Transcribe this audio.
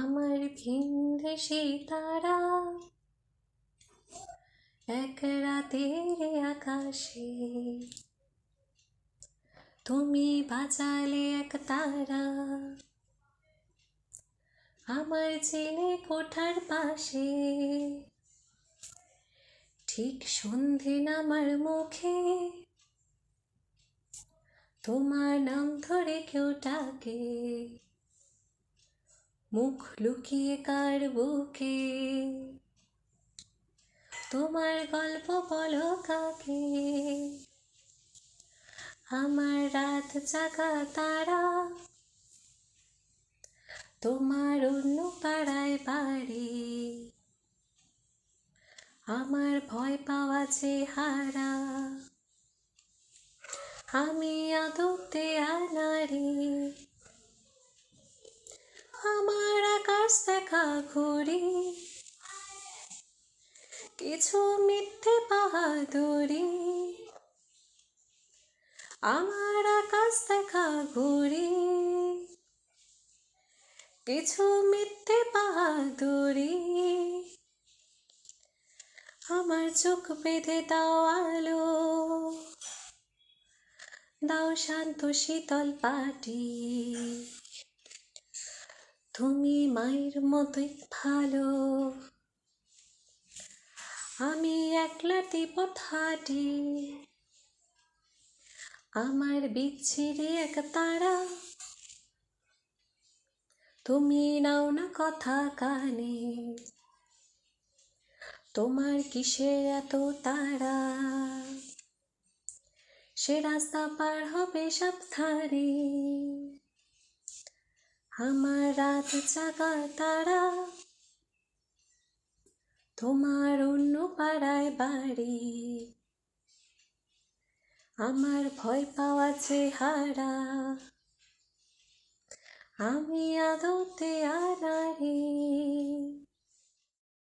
আমার ভিনদেশি সীতারা এক রাতের আকাশে তুমি বাজালে এক তারা আমার ছেলে কোঠার পাশে ঠিক সন্ধে নামার মুখে তোমার নাম ধরে কেউ ডাকে মুখ লুকিয়ে কার বুকে তোমার গল্প বলো কাকে আমার রাত জাগা তারা তোমার অন্য পাড়ায় বাড়ি আমার ভয় পাওয়া হারা আমি আদতে আনারি আমার আকাশ দেখা ঘুরি কিছু মিথ্যে বাহাদুরি আমার আকাশ দেখা ঘুরি কিছু মিথ্যে বাহাদুরি আমার চোখ বেঁধে দাও আলো দাও শান্ত শীতল পাটি তুমি মায়ের মতোই ভালো আমি একলাটি পথাটি আমার বিচ্ছিরি এক তারা তুমি নাও না কথা কানে তোমার কিসের এত তারা সে রাস্তা পার হবে সাবধানে আমার রাত জাগা তারা তোমার অন্য পাড়ায় বাড়ি আমার ভয় পাওয়া চেহারা আমি আদতে আনারি